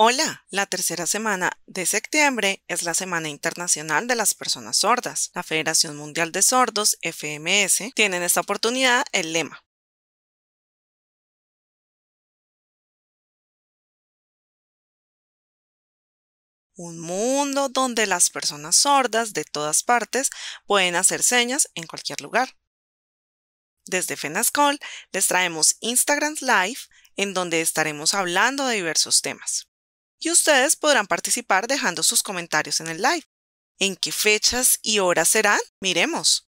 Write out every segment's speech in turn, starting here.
Hola, la tercera semana de septiembre es la Semana Internacional de las Personas Sordas. La Federación Mundial de Sordos, FMS, tiene en esta oportunidad el lema. Un mundo donde las personas sordas de todas partes pueden hacer señas en cualquier lugar. Desde FENASCOL les traemos Instagram Live, en donde estaremos hablando de diversos temas y ustedes podrán participar dejando sus comentarios en el live. ¿En qué fechas y horas serán? Miremos.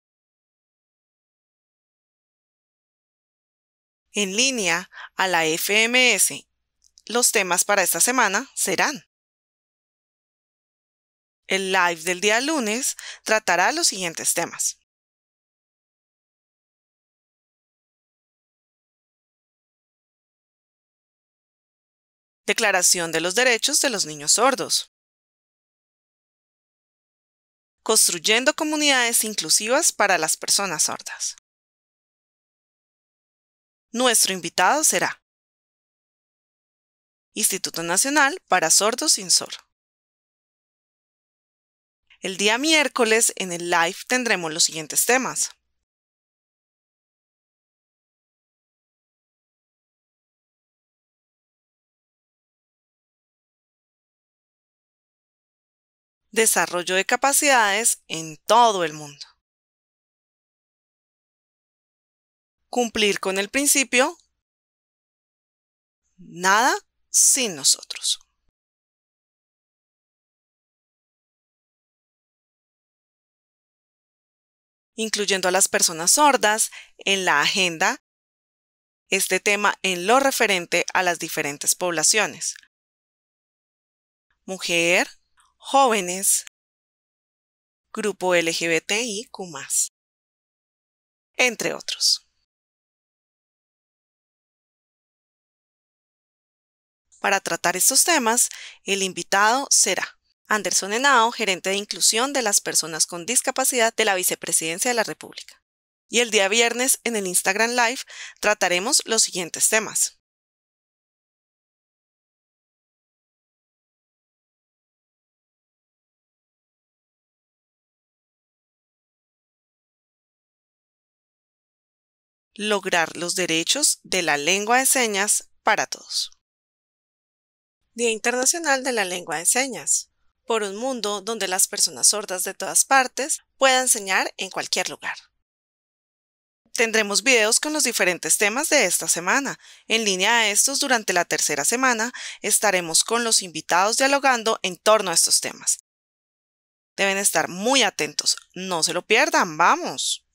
En línea a la FMS, los temas para esta semana serán. El live del día lunes tratará los siguientes temas. Declaración de los Derechos de los Niños Sordos. Construyendo comunidades inclusivas para las personas sordas. Nuestro invitado será Instituto Nacional para Sordos sin Sor. El día miércoles en el live tendremos los siguientes temas. desarrollo de capacidades en todo el mundo. Cumplir con el principio nada sin nosotros. incluyendo a las personas sordas, en la agenda, este tema en lo referente a las diferentes poblaciones. Mujer, jóvenes, grupo LGBTIQ ⁇ entre otros. Para tratar estos temas, el invitado será Anderson Henao, gerente de inclusión de las personas con discapacidad de la Vicepresidencia de la República. Y el día viernes en el Instagram Live trataremos los siguientes temas. lograr los derechos de la lengua de señas para todos. Día Internacional de la Lengua de Señas, por un mundo donde las personas sordas de todas partes puedan enseñar en cualquier lugar. Tendremos videos con los diferentes temas de esta semana. En línea a estos, durante la tercera semana estaremos con los invitados dialogando en torno a estos temas. Deben estar muy atentos, no se lo pierdan, vamos.